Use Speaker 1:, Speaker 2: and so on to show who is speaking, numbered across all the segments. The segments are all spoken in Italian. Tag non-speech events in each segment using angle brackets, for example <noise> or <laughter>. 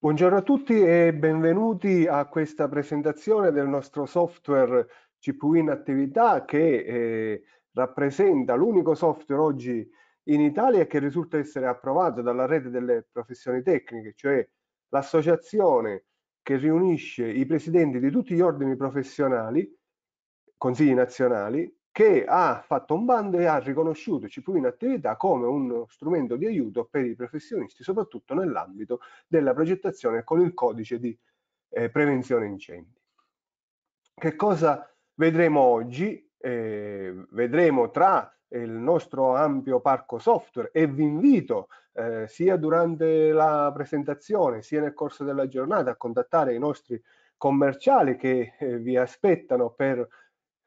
Speaker 1: Buongiorno a tutti e benvenuti a questa presentazione del nostro software CPU in attività che eh, rappresenta l'unico software oggi in Italia che risulta essere approvato dalla rete delle professioni tecniche, cioè l'associazione che riunisce i presidenti di tutti gli ordini professionali, consigli nazionali, che ha fatto un bando e ha riconosciuto CPU in attività come uno strumento di aiuto per i professionisti, soprattutto nell'ambito della progettazione con il codice di eh, prevenzione incendi. Che cosa vedremo oggi? Eh, vedremo tra il nostro ampio parco software e vi invito eh, sia durante la presentazione sia nel corso della giornata a contattare i nostri commerciali che eh, vi aspettano per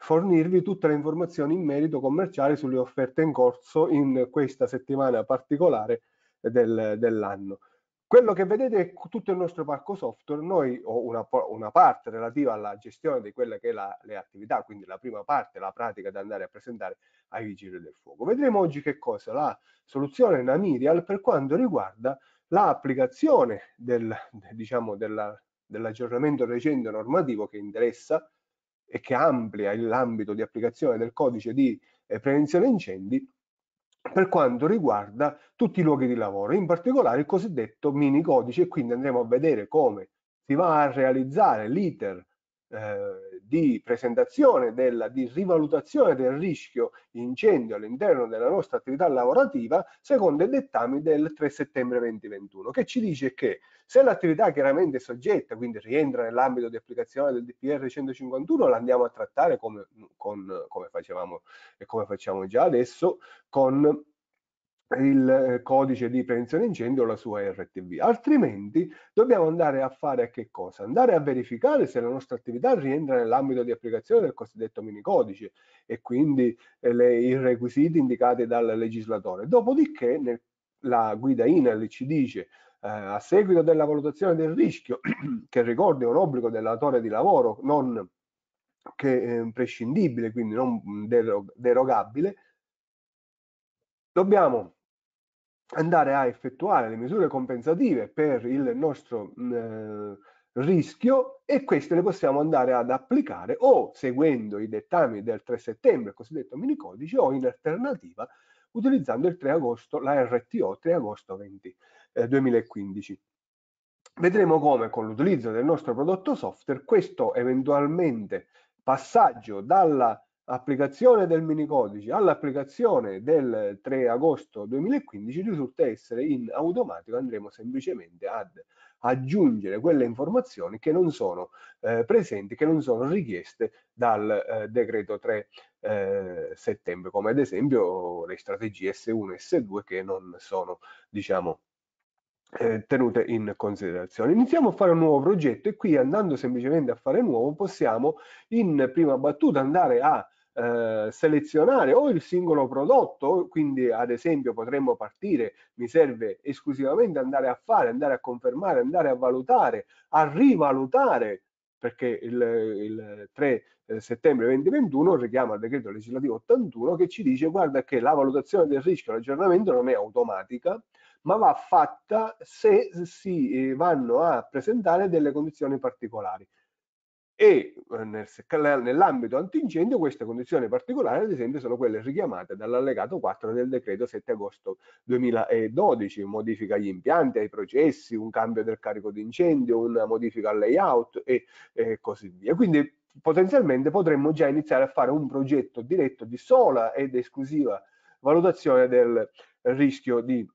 Speaker 1: fornirvi tutte le informazioni in merito commerciale sulle offerte in corso in questa settimana particolare del, dell'anno. Quello che vedete è tutto il nostro parco software, noi ho una, una parte relativa alla gestione di quelle che è le attività, quindi la prima parte, la pratica da andare a presentare ai vigili del fuoco. Vedremo oggi che cosa la soluzione Namirial per quanto riguarda l'applicazione del, diciamo, della, dell'aggiornamento recente normativo che interessa e che amplia l'ambito di applicazione del codice di eh, prevenzione incendi per quanto riguarda tutti i luoghi di lavoro, in particolare il cosiddetto mini codice e quindi andremo a vedere come si va a realizzare l'iter eh, di presentazione della, di rivalutazione del rischio incendio all'interno della nostra attività lavorativa secondo i dettami del 3 settembre 2021 che ci dice che se l'attività chiaramente è soggetta quindi rientra nell'ambito di applicazione del DPR 151 la andiamo a trattare come, con, come facevamo e come facciamo già adesso con il eh, codice di prevenzione incendio o la sua RTV, altrimenti dobbiamo andare a fare che cosa? Andare a verificare se la nostra attività rientra nell'ambito di applicazione del cosiddetto mini codice e quindi eh, le, i requisiti indicati dal legislatore. Dopodiché nel, la guida INAL ci dice eh, a seguito della valutazione del rischio, <clears throat> che ricordo è un obbligo dell'autore di lavoro non che è eh, imprescindibile, quindi non derogabile, dobbiamo andare a effettuare le misure compensative per il nostro mh, eh, rischio e queste le possiamo andare ad applicare o seguendo i dettami del 3 settembre, il cosiddetto mini codice, o in alternativa utilizzando il 3 agosto, la RTO 3 agosto 20, eh, 2015. Vedremo come con l'utilizzo del nostro prodotto software questo eventualmente passaggio dalla applicazione del minicodice all'applicazione del 3 agosto 2015 risulta essere in automatico andremo semplicemente ad aggiungere quelle informazioni che non sono eh, presenti, che non sono richieste dal eh, decreto 3 eh, settembre, come ad esempio le strategie S1 e S2 che non sono, diciamo, eh, tenute in considerazione. Iniziamo a fare un nuovo progetto e qui andando semplicemente a fare nuovo possiamo in prima battuta andare a eh, selezionare o il singolo prodotto, quindi ad esempio potremmo partire, mi serve esclusivamente andare a fare, andare a confermare, andare a valutare, a rivalutare, perché il, il 3 eh, settembre 2021 richiama il decreto legislativo 81 che ci dice guarda che la valutazione del rischio e l'aggiornamento non è automatica, ma va fatta se si eh, vanno a presentare delle condizioni particolari. E eh, nell'ambito antincendio queste condizioni particolari, ad esempio, sono quelle richiamate dall'allegato 4 del decreto 7 agosto 2012, modifica agli impianti, ai processi, un cambio del carico d'incendio, una modifica al layout e, e così via. Quindi potenzialmente potremmo già iniziare a fare un progetto diretto di sola ed esclusiva valutazione del rischio di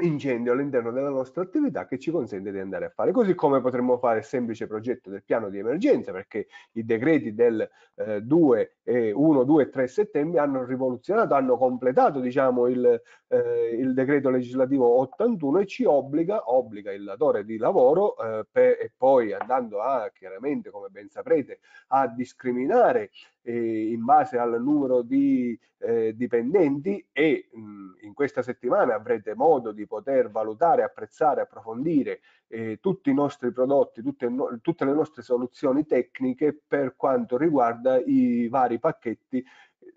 Speaker 1: incendio all'interno della nostra attività che ci consente di andare a fare. Così come potremmo fare il semplice progetto del piano di emergenza, perché i decreti del eh, 2, e 1, 2 e 3 settembre hanno rivoluzionato, hanno completato diciamo, il, eh, il decreto legislativo 81 e ci obbliga, obbliga il datore di lavoro eh, per, e poi andando a, chiaramente come ben saprete, a discriminare eh, in base al numero di eh, dipendenti e mh, in questa settimana avrete modo di poter valutare, apprezzare, approfondire eh, tutti i nostri prodotti, tutte, no, tutte le nostre soluzioni tecniche per quanto riguarda i vari pacchetti eh,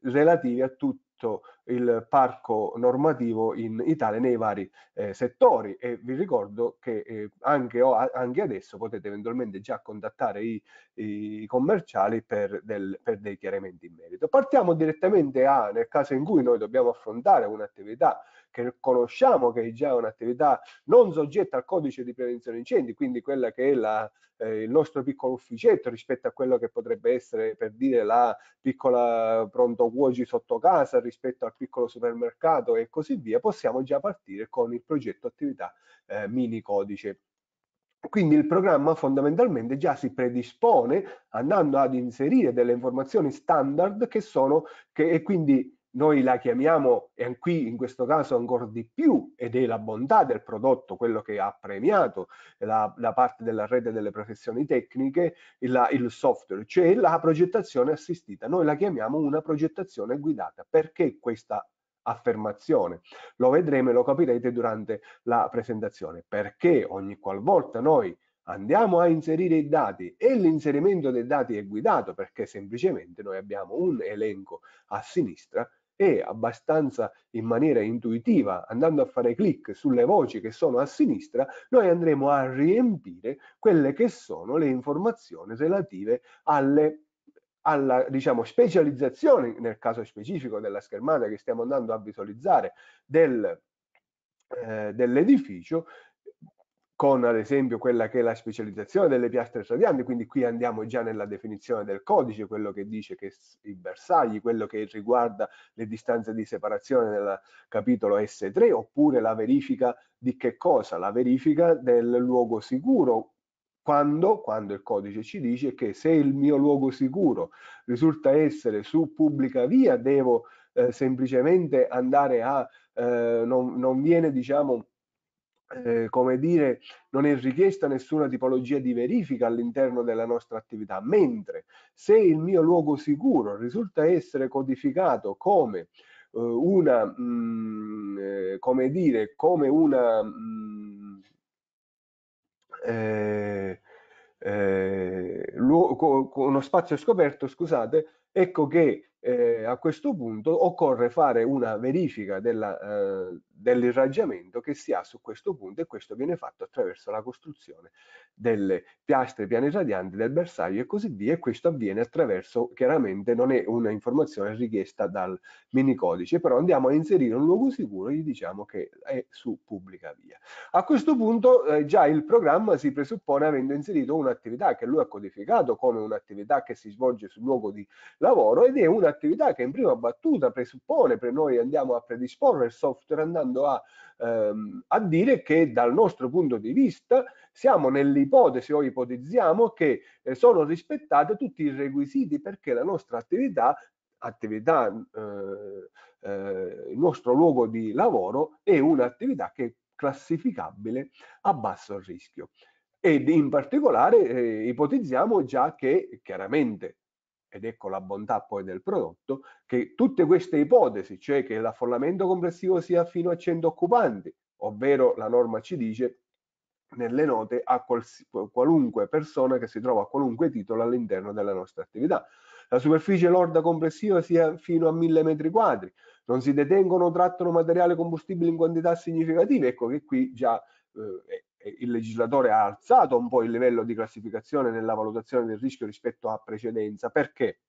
Speaker 1: relativi a tutti tutto il parco normativo in Italia nei vari eh, settori e vi ricordo che eh, anche, o, anche, adesso potete eventualmente già contattare i, i commerciali per, del, per, dei chiarimenti in merito. Partiamo direttamente a, nel caso in cui noi dobbiamo affrontare un'attività che conosciamo che è già un'attività non soggetta al codice di prevenzione incendi, quindi quella che è la, eh, il nostro piccolo ufficetto rispetto a quello che potrebbe essere per dire la piccola pronto cuoci sotto casa rispetto al piccolo supermercato e così via, possiamo già partire con il progetto attività eh, mini codice. Quindi il programma fondamentalmente già si predispone andando ad inserire delle informazioni standard che sono che, e quindi noi la chiamiamo, e qui in questo caso ancora di più, ed è la bontà del prodotto, quello che ha premiato la, la parte della rete delle professioni tecniche, il, il software, cioè la progettazione assistita. Noi la chiamiamo una progettazione guidata. Perché questa affermazione. Lo vedremo e lo capirete durante la presentazione perché ogni qualvolta noi andiamo a inserire i dati e l'inserimento dei dati è guidato perché semplicemente noi abbiamo un elenco a sinistra e abbastanza in maniera intuitiva, andando a fare clic sulle voci che sono a sinistra, noi andremo a riempire quelle che sono le informazioni relative alle alla diciamo, specializzazione, nel caso specifico della schermata che stiamo andando a visualizzare, del, eh, dell'edificio con ad esempio quella che è la specializzazione delle piastre radianti, quindi qui andiamo già nella definizione del codice, quello che dice che i bersagli, quello che riguarda le distanze di separazione nel capitolo S3, oppure la verifica di che cosa? La verifica del luogo sicuro, quando, quando, il codice ci dice che se il mio luogo sicuro risulta essere su pubblica via, devo eh, semplicemente andare a, eh, non, non viene diciamo eh, come dire, non è richiesta nessuna tipologia di verifica all'interno della nostra attività, mentre se il mio luogo sicuro risulta essere codificato come eh, una, mh, mm, eh, come dire, come una... Mh, mm, eh, eh, uno spazio scoperto, scusate, ecco che eh, a questo punto occorre fare una verifica della, eh, dell'irraggiamento che si ha su questo punto e questo viene fatto attraverso la costruzione delle piastre piane radianti del bersaglio e così via e questo avviene attraverso chiaramente non è una informazione richiesta dal mini codice però andiamo a inserire un luogo sicuro e gli diciamo che è su pubblica via a questo punto eh, già il programma si presuppone avendo inserito un'attività che lui ha codificato come un'attività che si svolge sul luogo di lavoro ed è un'attività che in prima battuta presuppone per noi andiamo a predisporre il software andando andando a, ehm, a dire che dal nostro punto di vista siamo nell'ipotesi o ipotizziamo che eh, sono rispettati tutti i requisiti perché la nostra attività attività, eh, eh, il nostro luogo di lavoro è un'attività che è classificabile a basso rischio. Ed in particolare eh, ipotizziamo già che chiaramente ed ecco la bontà poi del prodotto, che tutte queste ipotesi, cioè che l'affollamento complessivo sia fino a 100 occupanti, ovvero la norma ci dice nelle note a qualunque persona che si trova a qualunque titolo all'interno della nostra attività. La superficie lorda complessiva sia fino a 1000 metri quadri, non si detengono o trattano materiale combustibile in quantità significative, ecco che qui già eh, eh, il legislatore ha alzato un po' il livello di classificazione nella valutazione del rischio rispetto a precedenza. Perché?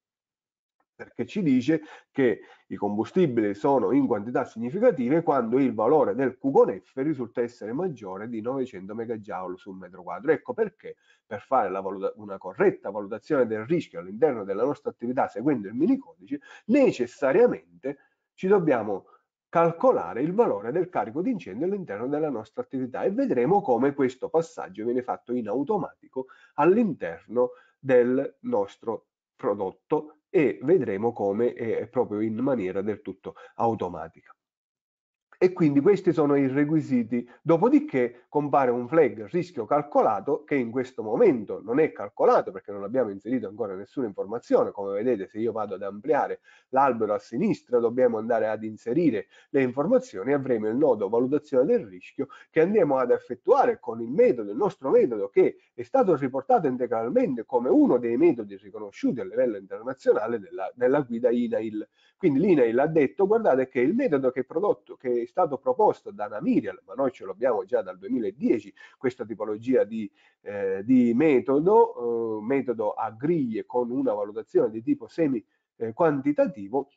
Speaker 1: Perché ci dice che i combustibili sono in quantità significative quando il valore del cubo F risulta essere maggiore di 900 MJ su metro quadro. Ecco perché per fare una corretta valutazione del rischio all'interno della nostra attività seguendo il minicodice necessariamente ci dobbiamo calcolare il valore del carico di incendio all'interno della nostra attività e vedremo come questo passaggio viene fatto in automatico all'interno del nostro prodotto e vedremo come è proprio in maniera del tutto automatica e quindi questi sono i requisiti. Dopodiché compare un flag rischio calcolato che in questo momento non è calcolato perché non abbiamo inserito ancora nessuna informazione. Come vedete se io vado ad ampliare l'albero a sinistra dobbiamo andare ad inserire le informazioni e avremo il nodo valutazione del rischio che andiamo ad effettuare con il metodo, il nostro metodo che è stato riportato integralmente come uno dei metodi riconosciuti a livello internazionale nella, nella guida INAIL. Quindi l'INAIL ha detto guardate che il metodo che è prodotto, che è stato proposto da Namirial, ma noi ce l'abbiamo già dal 2010, questa tipologia di, eh, di metodo, eh, metodo a griglie con una valutazione di tipo semi eh, quantitativo,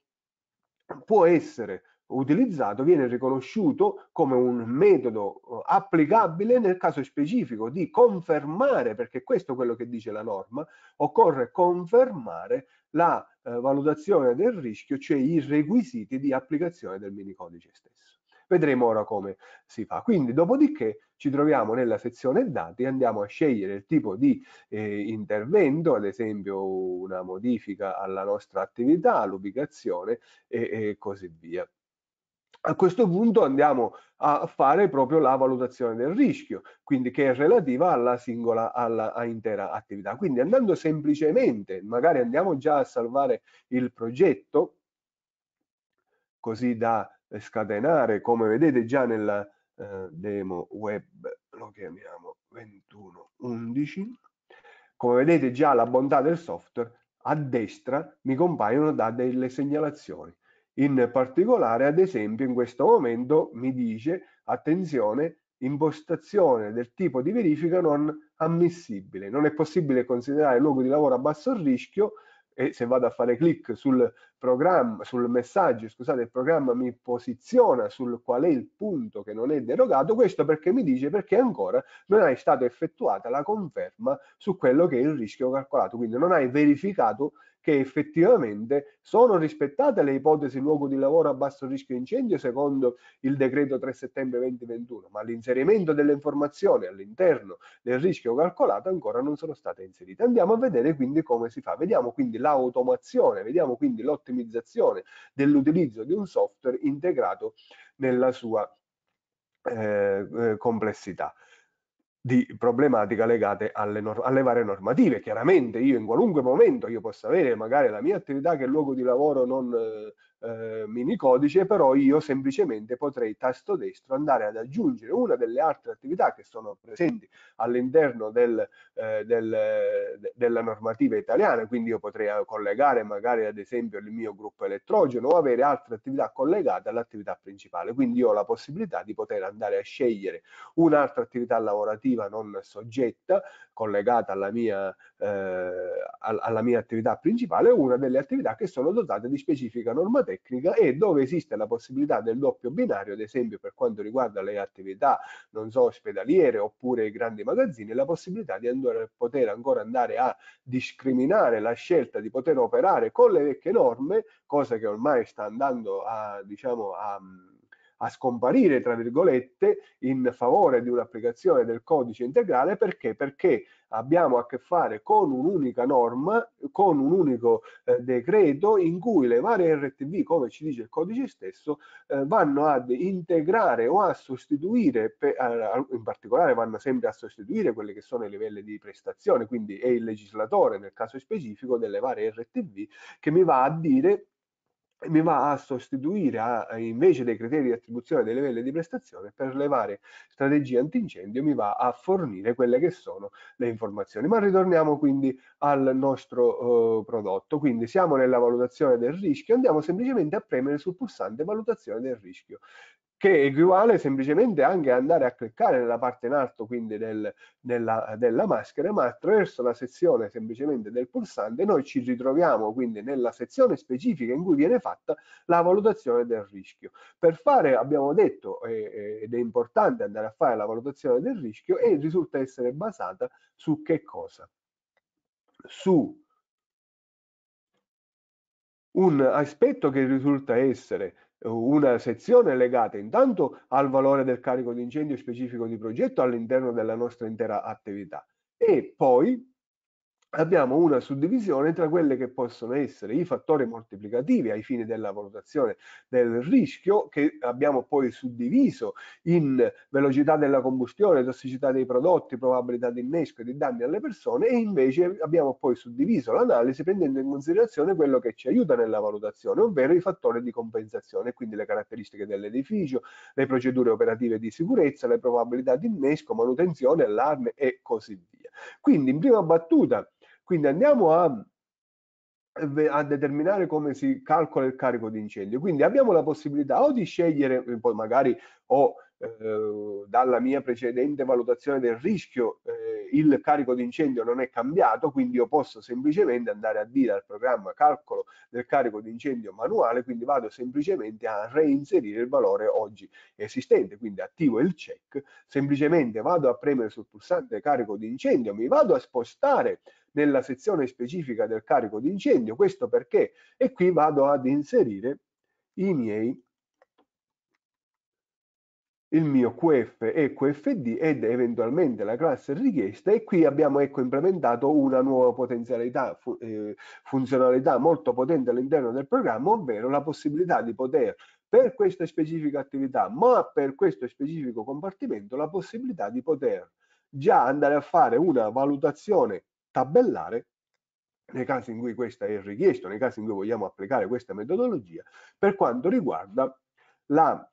Speaker 1: può essere utilizzato viene riconosciuto come un metodo eh, applicabile nel caso specifico di confermare, perché questo è quello che dice la norma, occorre confermare la eh, valutazione del rischio, cioè i requisiti di applicazione del minicodice stesso. Vedremo ora come si fa. Quindi dopodiché ci troviamo nella sezione dati, e andiamo a scegliere il tipo di eh, intervento, ad esempio una modifica alla nostra attività, l'ubicazione e, e così via. A questo punto andiamo a fare proprio la valutazione del rischio, quindi che è relativa alla singola, alla intera attività. Quindi andando semplicemente, magari andiamo già a salvare il progetto, così da eh, scatenare come vedete già nella eh, demo web lo chiamiamo 2111 come vedete già la bontà del software a destra mi compaiono da delle segnalazioni in particolare ad esempio in questo momento mi dice attenzione impostazione del tipo di verifica non ammissibile non è possibile considerare luogo di lavoro a basso rischio e se vado a fare clic sul programma, sul messaggio, scusate, il programma mi posiziona sul qual è il punto che non è derogato, questo perché mi dice perché ancora non hai stata effettuata la conferma su quello che è il rischio calcolato, quindi non hai verificato che effettivamente sono rispettate le ipotesi luogo di lavoro a basso rischio incendio secondo il decreto 3 settembre 2021, ma l'inserimento delle informazioni all'interno del rischio calcolato ancora non sono state inserite. Andiamo a vedere quindi come si fa, vediamo quindi l'automazione, vediamo quindi l'ottimizzazione dell'utilizzo di un software integrato nella sua eh, eh complessità di problematica legate alle, alle, varie normative. Chiaramente io in qualunque momento io possa avere magari la mia attività che il luogo di lavoro non, eh, eh, mini codice, però io semplicemente potrei tasto destro andare ad aggiungere una delle altre attività che sono presenti all'interno del, eh, del, de, della normativa italiana, quindi io potrei eh, collegare magari ad esempio il mio gruppo elettrogeno o avere altre attività collegate all'attività principale, quindi io ho la possibilità di poter andare a scegliere un'altra attività lavorativa non soggetta collegata alla mia, eh, alla mia attività principale o una delle attività che sono dotate di specifica normativa tecnica e dove esiste la possibilità del doppio binario, ad esempio per quanto riguarda le attività, non so, ospedaliere oppure i grandi magazzini, la possibilità di andare, poter ancora andare a discriminare la scelta di poter operare con le vecchie norme, cosa che ormai sta andando a, diciamo, a a scomparire, tra virgolette, in favore di un'applicazione del codice integrale perché? Perché abbiamo a che fare con un'unica norma, con un unico eh, decreto in cui le varie RTV, come ci dice il codice stesso, eh, vanno ad integrare o a sostituire, per, eh, in particolare vanno sempre a sostituire quelli che sono i livelli di prestazione, quindi è il legislatore nel caso specifico delle varie RTV che mi va a dire mi va a sostituire a, eh, invece dei criteri di attribuzione dei livelli di prestazione per le varie strategie antincendio mi va a fornire quelle che sono le informazioni ma ritorniamo quindi al nostro eh, prodotto quindi siamo nella valutazione del rischio andiamo semplicemente a premere sul pulsante valutazione del rischio che equivale semplicemente anche ad andare a cliccare nella parte in alto quindi del, della, della, maschera, ma attraverso la sezione semplicemente del pulsante noi ci ritroviamo quindi nella sezione specifica in cui viene fatta la valutazione del rischio. Per fare, abbiamo detto, eh, ed è importante andare a fare la valutazione del rischio e risulta essere basata su che cosa? Su un aspetto che risulta essere una sezione legata intanto al valore del carico di incendio specifico di progetto all'interno della nostra intera attività e poi abbiamo una suddivisione tra quelle che possono essere i fattori moltiplicativi ai fini della valutazione del rischio che abbiamo poi suddiviso in velocità della combustione, tossicità dei prodotti, probabilità di innesco e di danni alle persone e invece abbiamo poi suddiviso l'analisi prendendo in considerazione quello che ci aiuta nella valutazione, ovvero i fattori di compensazione, quindi le caratteristiche dell'edificio, le procedure operative di sicurezza, le probabilità di innesco, manutenzione, allarme e così via. Quindi in prima battuta quindi andiamo a, a determinare come si calcola il carico di incendio. Quindi abbiamo la possibilità o di scegliere, poi magari ho eh, dalla mia precedente valutazione del rischio eh, il carico di incendio non è cambiato, quindi io posso semplicemente andare a dire al programma calcolo del carico di incendio manuale, quindi vado semplicemente a reinserire il valore oggi esistente, quindi attivo il check, semplicemente vado a premere sul pulsante carico di incendio, mi vado a spostare nella sezione specifica del carico di incendio, questo perché? E qui vado ad inserire i miei il mio QF e QFD ed eventualmente la classe richiesta e qui abbiamo ecco, implementato una nuova potenzialità, fu eh, funzionalità molto potente all'interno del programma, ovvero la possibilità di poter per questa specifica attività, ma per questo specifico compartimento, la possibilità di poter già andare a fare una valutazione tabellare nei casi in cui questa è richiesto, nei casi in cui vogliamo applicare questa metodologia, per quanto riguarda la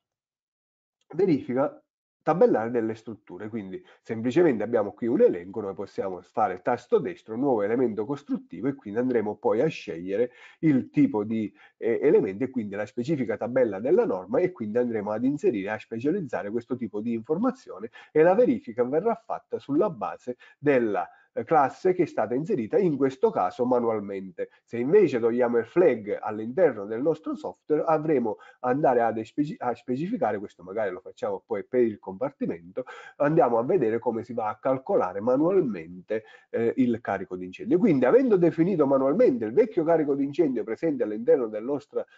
Speaker 1: verifica tabellare delle strutture, quindi semplicemente abbiamo qui un elenco, noi possiamo fare tasto destro, nuovo elemento costruttivo e quindi andremo poi a scegliere il tipo di eh, elemento e quindi la specifica tabella della norma e quindi andremo ad inserire, a specializzare questo tipo di informazione e la verifica verrà fatta sulla base della eh, classe che è stata inserita in questo caso manualmente. Se invece togliamo il flag all'interno del nostro software avremo andare ad a specificare, questo magari lo facciamo poi per il compartimento, andiamo a vedere come si va a calcolare manualmente eh, il carico d'incendio. Quindi avendo definito manualmente il vecchio carico d'incendio presente all'interno del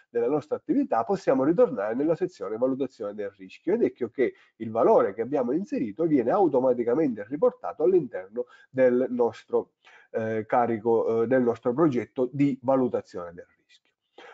Speaker 1: della nostra attività possiamo ritornare nella sezione valutazione del rischio ed ecco che il valore che abbiamo inserito viene automaticamente riportato all'interno del nostro eh, carico eh, del nostro progetto di valutazione del rischio.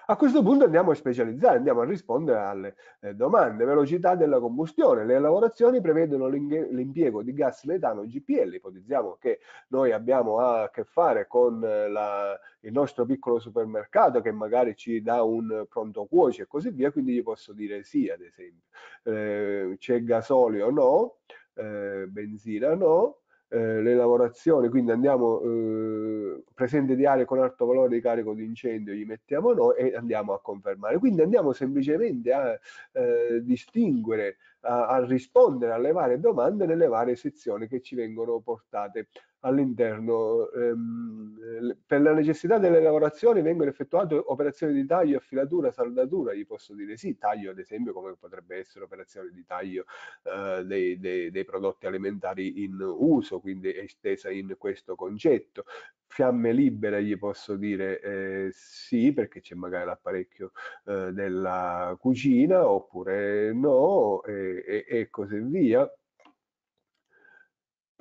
Speaker 1: A questo punto andiamo a specializzare, andiamo a rispondere alle eh, domande. Velocità della combustione. Le lavorazioni prevedono l'impiego di gas metano GPL. Ipotizziamo che noi abbiamo a che fare con eh, la, il nostro piccolo supermercato che magari ci dà un pronto cuoce e così via, quindi gli posso dire sì, ad esempio. Eh, c'è gasolio no, eh, benzina no, eh, le lavorazioni, quindi andiamo eh, presente di aree con alto valore di carico di incendio, gli mettiamo no e andiamo a confermare. Quindi andiamo semplicemente a eh, distinguere, a, a rispondere alle varie domande nelle varie sezioni che ci vengono portate all'interno. Ehm, per la necessità delle lavorazioni vengono effettuate operazioni di taglio, affilatura, saldatura, gli posso dire sì, taglio ad esempio come potrebbe essere operazione di taglio eh, dei, dei, dei prodotti alimentari in uso, quindi estesa in questo concetto fiamme libere gli posso dire eh, sì perché c'è magari l'apparecchio eh, della cucina oppure no e, e, e così via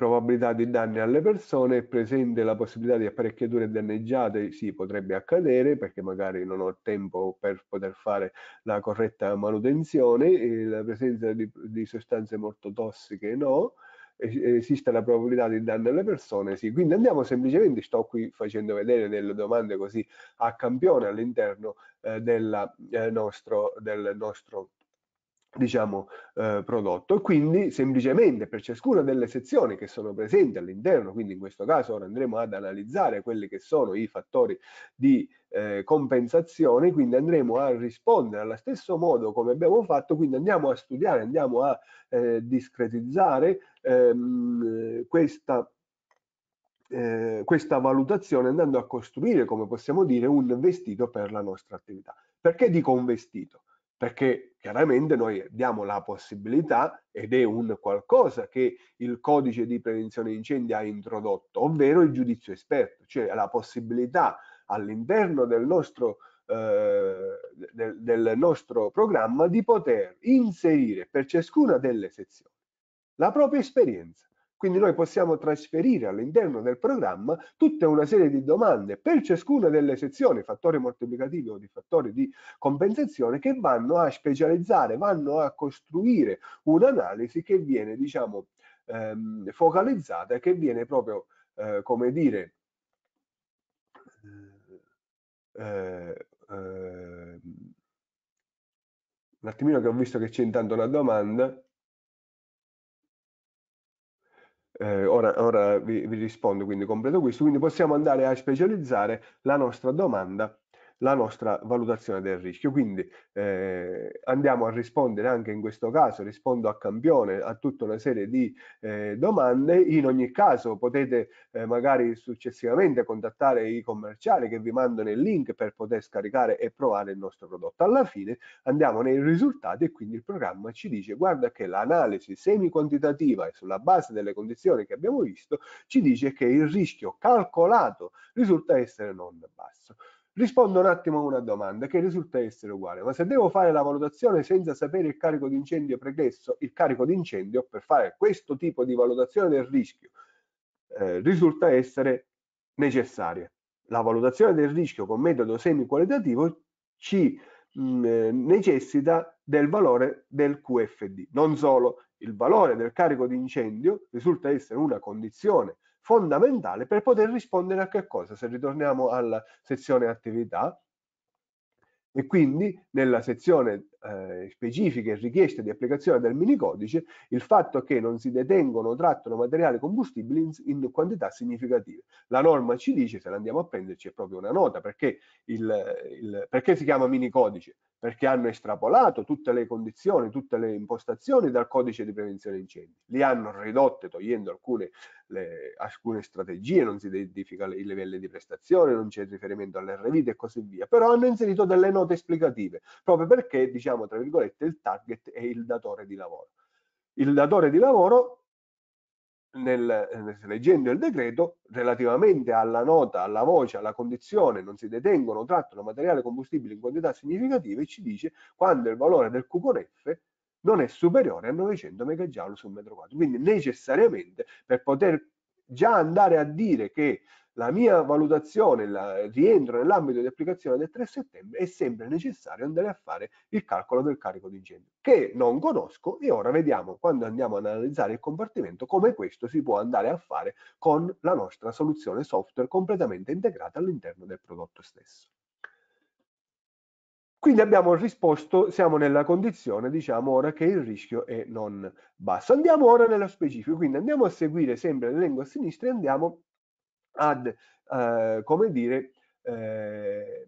Speaker 1: probabilità di danni alle persone, è presente la possibilità di apparecchiature danneggiate, sì potrebbe accadere perché magari non ho tempo per poter fare la corretta manutenzione, la presenza di, di sostanze molto tossiche no, esiste la probabilità di danno alle persone, sì. Quindi andiamo semplicemente, sto qui facendo vedere delle domande così a campione all'interno eh, eh, nostro, del nostro diciamo, eh, prodotto e quindi semplicemente per ciascuna delle sezioni che sono presenti all'interno, quindi in questo caso ora andremo ad analizzare quelli che sono i fattori di eh, compensazione, quindi andremo a rispondere allo stesso modo come abbiamo fatto, quindi andiamo a studiare, andiamo a eh, discretizzare ehm, questa eh, questa valutazione andando a costruire, come possiamo dire, un vestito per la nostra attività. Perché dico un vestito? perché chiaramente noi diamo la possibilità ed è un qualcosa che il codice di prevenzione incendi ha introdotto, ovvero il giudizio esperto, cioè la possibilità all'interno del nostro, eh, del, del nostro programma di poter inserire per ciascuna delle sezioni la propria esperienza quindi noi possiamo trasferire all'interno del programma tutta una serie di domande per ciascuna delle sezioni, fattori moltiplicativi o di fattori di compensazione, che vanno a specializzare, vanno a costruire un'analisi che viene, diciamo, ehm, focalizzata, che viene proprio, eh, come dire, eh, eh, ehm, un attimino che ho visto che c'è intanto una domanda. Eh, ora, ora vi, vi rispondo, quindi completo questo. Quindi possiamo andare a specializzare la nostra domanda la nostra valutazione del rischio. Quindi eh, andiamo a rispondere anche in questo caso, rispondo a campione a tutta una serie di eh, domande. In ogni caso potete eh, magari successivamente contattare i commerciali che vi mandano il link per poter scaricare e provare il nostro prodotto. Alla fine andiamo nei risultati e quindi il programma ci dice guarda che l'analisi semi-quantitativa e sulla base delle condizioni che abbiamo visto ci dice che il rischio calcolato risulta essere non basso rispondo un attimo a una domanda che risulta essere uguale, ma se devo fare la valutazione senza sapere il carico di incendio pregresso, il carico di incendio per fare questo tipo di valutazione del rischio eh, risulta essere necessaria. La valutazione del rischio con metodo semi-qualitativo ci mh, mm, eh, necessita del valore del QFD. Non solo, il valore del carico di incendio risulta essere una condizione fondamentale per poter rispondere a che cosa? Se ritorniamo alla sezione attività, e quindi nella sezione eh, specifiche richieste di applicazione del minicodice il fatto che non si detengono o trattano materiali combustibili in, in, quantità significative. La norma ci dice, se la andiamo a prenderci è proprio una nota, perché, il, il, perché si chiama minicodice? Perché hanno estrapolato tutte le condizioni, tutte le impostazioni dal codice di prevenzione incendi, li hanno ridotte togliendo alcune, le, alcune strategie, non si identifica i livelli di prestazione, non c'è riferimento all'RVT e così via, però hanno inserito delle note esplicative, proprio perché diciamo diciamo tra virgolette, il target è il datore di lavoro. Il datore di lavoro, nel, eh, leggendo il decreto, relativamente alla nota, alla voce, alla condizione, non si detengono, trattano materiale combustibile in quantità significative, ci dice quando il valore del coupon F non è superiore a 900 MJ sul metro quadro. Quindi necessariamente per poter già andare a dire che la mia valutazione, il rientro nell'ambito di applicazione del 3 settembre è sempre necessario andare a fare il calcolo del carico di incendio, che non conosco e ora vediamo quando andiamo ad analizzare il compartimento come questo si può andare a fare con la nostra soluzione software completamente integrata all'interno del prodotto stesso. Quindi abbiamo risposto, siamo nella condizione, diciamo ora, che il rischio è non basso. Andiamo ora nello specifico, quindi andiamo a seguire sempre l'elenco a sinistra e andiamo ad, eh, come dire, eh,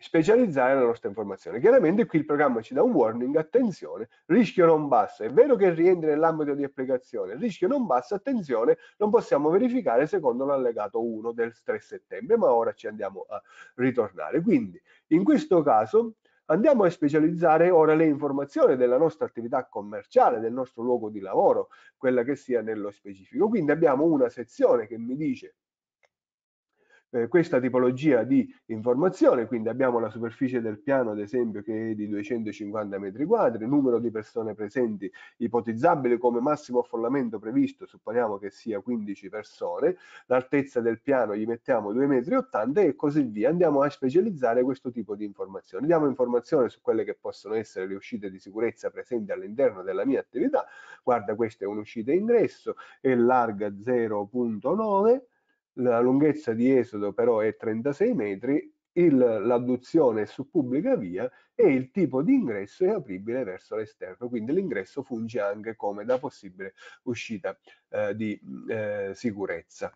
Speaker 1: specializzare la nostra informazione. Chiaramente qui il programma ci dà un warning, attenzione, rischio non bassa, è vero che rientra nell'ambito di applicazione, rischio non bassa, attenzione, non possiamo verificare secondo l'allegato 1 del 3 settembre, ma ora ci andiamo a ritornare. Quindi in questo caso andiamo a specializzare ora le informazioni della nostra attività commerciale, del nostro luogo di lavoro, quella che sia nello specifico. Quindi abbiamo una sezione che mi dice eh, questa tipologia di informazione, quindi abbiamo la superficie del piano ad esempio che è di 250 metri quadri, numero di persone presenti ipotizzabile come massimo affollamento previsto, supponiamo che sia 15 persone, l'altezza del piano gli mettiamo 2,80 metri e così via, andiamo a specializzare questo tipo di informazioni, diamo informazioni su quelle che possono essere le uscite di sicurezza presenti all'interno della mia attività, guarda questa è un'uscita ingresso, è larga 0.9, la lunghezza di esodo però è 36 metri, l'adduzione è su pubblica via e il tipo di ingresso è apribile verso l'esterno, quindi l'ingresso funge anche come da possibile uscita eh, di eh, sicurezza.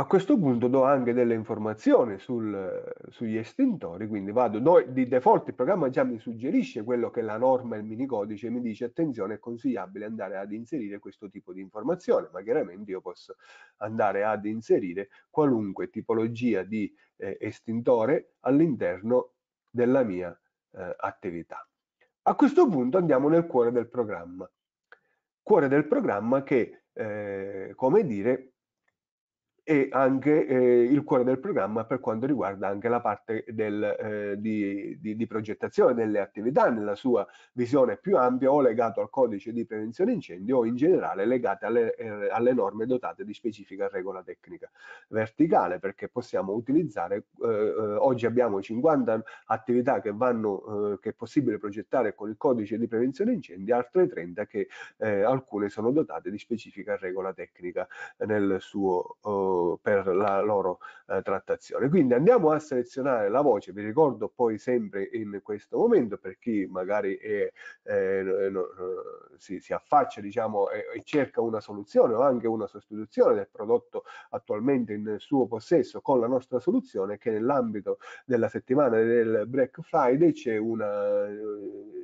Speaker 1: a questo punto do anche delle informazioni sul, sugli estintori, quindi vado, do, di default il programma già mi suggerisce quello che la norma e il minicodice mi dice, attenzione è consigliabile andare ad inserire questo tipo di informazione, ma chiaramente io posso andare ad inserire qualunque tipologia di eh, estintore all'interno della mia eh, attività. A questo punto andiamo nel cuore del programma, cuore del programma che, eh, come dire, e anche eh, il cuore del programma per quanto riguarda anche la parte del, eh, di, di, di, progettazione delle attività nella sua visione più ampia o legato al codice di prevenzione incendi o in generale legate alle, eh, alle norme dotate di specifica regola tecnica verticale perché possiamo utilizzare eh, eh, oggi abbiamo 50 attività che vanno eh, che è possibile progettare con il codice di prevenzione incendi altre 30 che alcune sono dotate di specifica regola tecnica nel suo per la loro eh, trattazione. Quindi andiamo a selezionare la voce, vi ricordo poi sempre in questo momento per chi magari è, eh, no, eh, eh, si, si, affaccia diciamo, e, e, cerca una soluzione o anche una sostituzione del prodotto attualmente in suo possesso con la nostra soluzione che nell'ambito della settimana del Black Friday una,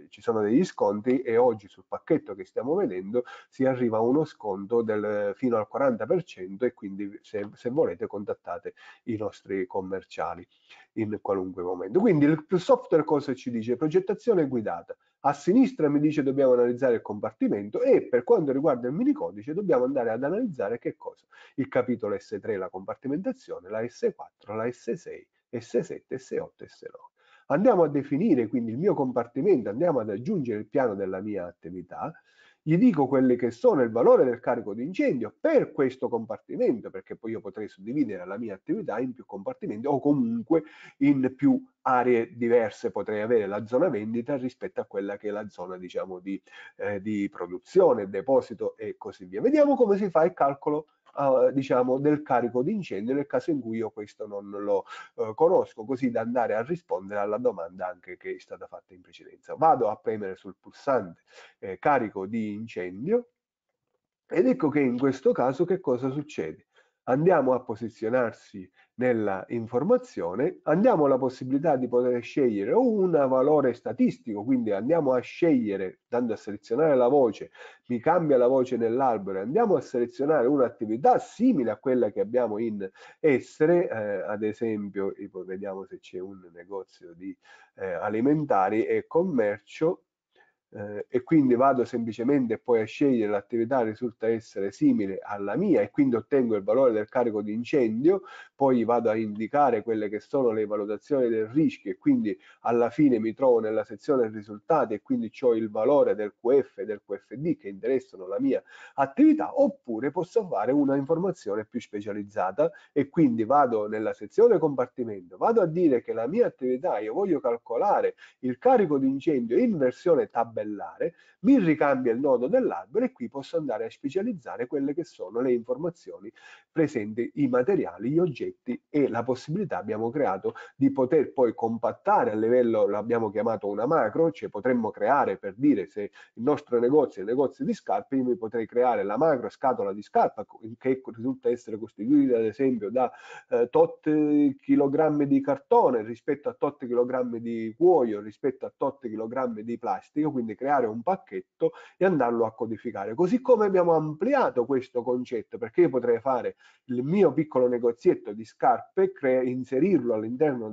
Speaker 1: ci sono degli sconti e oggi sul pacchetto che stiamo vedendo si arriva a uno sconto del, fino al 40% e quindi se se volete contattate i nostri commerciali in qualunque momento. Quindi il software cosa ci dice? Progettazione guidata. A sinistra mi dice dobbiamo analizzare il compartimento e per quanto riguarda il minicodice dobbiamo andare ad analizzare che cosa? Il capitolo S3, la compartimentazione, la S4, la S6, S7, S8, S9 andiamo a definire quindi il mio compartimento, andiamo ad aggiungere il piano della mia attività gli dico quelli che sono il valore del carico di incendio per questo compartimento, perché poi io potrei suddividere la mia attività in più compartimenti o comunque in più aree diverse potrei avere la zona vendita rispetto a quella che è la zona diciamo di, eh, di produzione, deposito e così via. Vediamo come si fa il calcolo eh, diciamo, del carico di incendio nel caso in cui io questo non lo eh, conosco, così da andare a rispondere alla domanda anche che è stata fatta in precedenza. Vado a premere sul pulsante eh, carico di incendio ed ecco che in questo caso che cosa succede? andiamo a posizionarsi nella informazione, andiamo alla possibilità di poter scegliere un valore statistico, quindi andiamo a scegliere, andando a selezionare la voce, mi cambia la voce nell'albero, andiamo a selezionare un'attività simile a quella che abbiamo in essere, eh, ad esempio, vediamo se c'è un negozio di eh, alimentari e commercio, eh, e quindi vado semplicemente poi a scegliere l'attività risulta essere simile alla mia e quindi ottengo il valore del carico di incendio, poi vado a indicare quelle che sono le valutazioni del rischio e quindi alla fine mi trovo nella sezione risultati e quindi ho il valore del QF e del QFD che interessano la mia attività oppure posso fare una informazione più specializzata e quindi vado nella sezione compartimento, vado a dire che la mia attività io voglio calcolare il carico di incendio in versione tabellare tabellare, mi ricambia il nodo dell'albero e qui posso andare a specializzare quelle che sono le informazioni presenti, i materiali, gli oggetti e la possibilità abbiamo creato di poter poi compattare a livello, l'abbiamo chiamato una macro, cioè potremmo creare per dire se il nostro negozio è il negozio di scarpe, io mi potrei creare la macro scatola di scarpa che risulta essere costituita ad esempio da eh, tot chilogrammi di cartone rispetto a tot chilogrammi di cuoio rispetto a tot chilogrammi di plastico, quindi di creare un pacchetto e andarlo a codificare. Così come abbiamo ampliato questo concetto, perché io potrei fare il mio piccolo negozietto di scarpe, inserirlo all'interno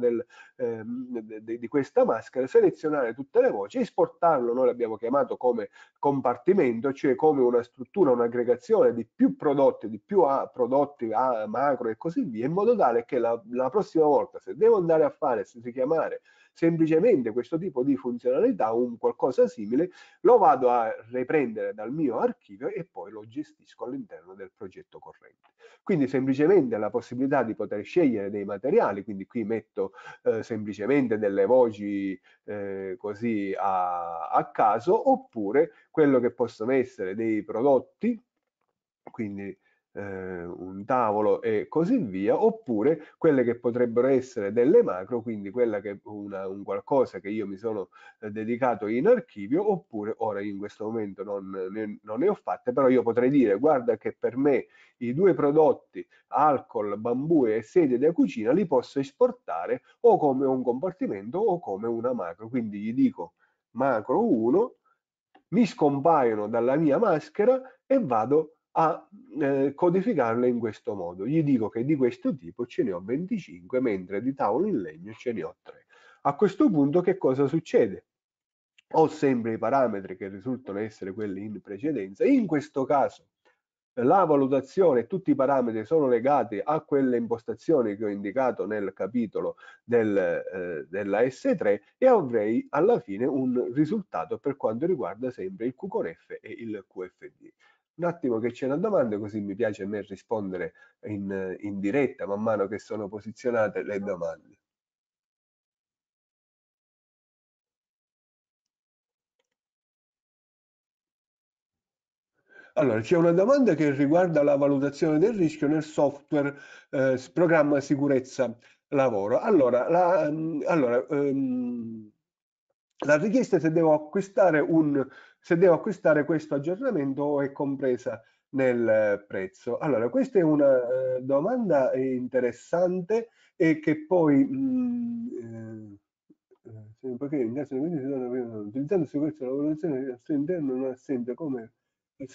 Speaker 1: eh, di questa maschera, selezionare tutte le voci, e esportarlo, noi l'abbiamo chiamato come compartimento, cioè come una struttura, un'aggregazione di più prodotti, di più a, prodotti a macro e così via, in modo tale che la, la prossima volta, se devo andare a fare, se si chiamare, semplicemente questo tipo di funzionalità o un qualcosa simile lo vado a riprendere dal mio archivio e poi lo gestisco all'interno del progetto corrente. Quindi semplicemente la possibilità di poter scegliere dei materiali, quindi qui metto eh, semplicemente delle voci eh, così a, a caso, oppure quello che possono essere dei prodotti, quindi eh, un tavolo e così via, oppure quelle che potrebbero essere delle macro, quindi quella che una, un qualcosa che io mi sono eh, dedicato in archivio, oppure ora in questo momento non ne, non ne ho fatte, però io potrei dire guarda che per me i due prodotti, alcol, bambù e sedie da cucina, li posso esportare o come un compartimento o come una macro, quindi gli dico macro 1, mi scompaiono dalla mia maschera e vado a eh, codificarle in questo modo. Gli dico che di questo tipo ce ne ho 25, mentre di tavolo in legno ce ne ho 3. A questo punto che cosa succede? Ho sempre i parametri che risultano essere quelli in precedenza. In questo caso la valutazione, tutti i parametri sono legati a quelle impostazioni che ho indicato nel capitolo del, eh, della S3 e avrei alla fine un risultato per quanto riguarda sempre il QConF e il QFD un attimo che c'è una domanda, così mi piace a me rispondere in, in diretta man mano che sono posizionate le domande. Allora, c'è una domanda che riguarda la valutazione del rischio nel software eh, programma sicurezza lavoro. Allora, la, allora ehm, la richiesta è se devo acquistare un se devo acquistare questo aggiornamento o è compresa nel eh, prezzo. Allora, questa è una eh, domanda interessante e che poi... Mh, mm, eh, eh perché ringrazio quindi utilizzando su questa lavorazione al interno non ha sempre come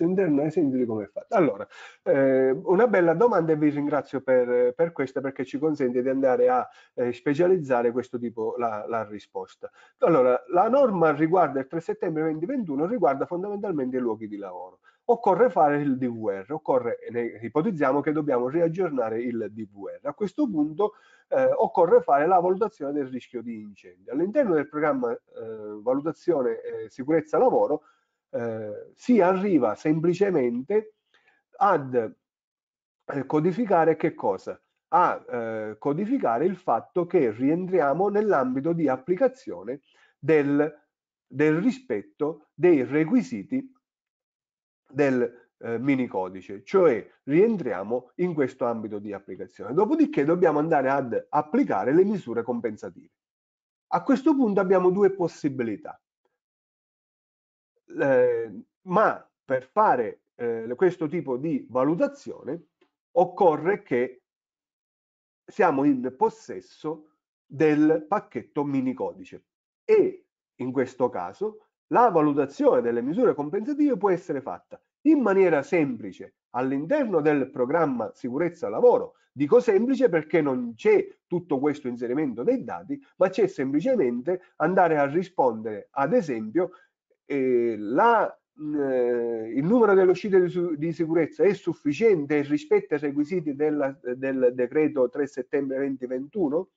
Speaker 1: interno e sentite come è fatto. Allora, eh, una bella domanda e vi ringrazio per, per, questa perché ci consente di andare a eh, specializzare questo tipo la, la, risposta. Allora, la norma riguarda il 3 settembre 2021 riguarda fondamentalmente i luoghi di lavoro. Occorre fare il DVR, occorre, ne, ipotizziamo che dobbiamo riaggiornare il DVR. A questo punto eh, occorre fare la valutazione del rischio di incendio. All'interno del programma eh, valutazione eh, sicurezza lavoro eh, si arriva semplicemente ad eh, codificare che cosa? A eh, codificare il fatto che rientriamo nell'ambito di applicazione del, del rispetto dei requisiti del eh, mini codice, cioè rientriamo in questo ambito di applicazione. Dopodiché dobbiamo andare ad applicare le misure compensative. A questo punto abbiamo due possibilità eh, ma per fare eh, questo tipo di valutazione occorre che siamo in possesso del pacchetto minicodice e in questo caso la valutazione delle misure compensative può essere fatta in maniera semplice all'interno del programma sicurezza lavoro. Dico semplice perché non c'è tutto questo inserimento dei dati, ma c'è semplicemente andare a rispondere, ad esempio, eh, la, eh, il numero delle uscite di, di, sicurezza è sufficiente rispetto ai requisiti della, del decreto 3 settembre 2021,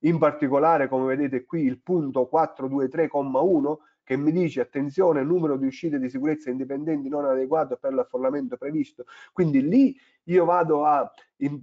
Speaker 1: in particolare come vedete qui il punto 423,1 che mi dice attenzione numero di uscite di sicurezza indipendenti non adeguato per l'affollamento previsto quindi lì io vado a,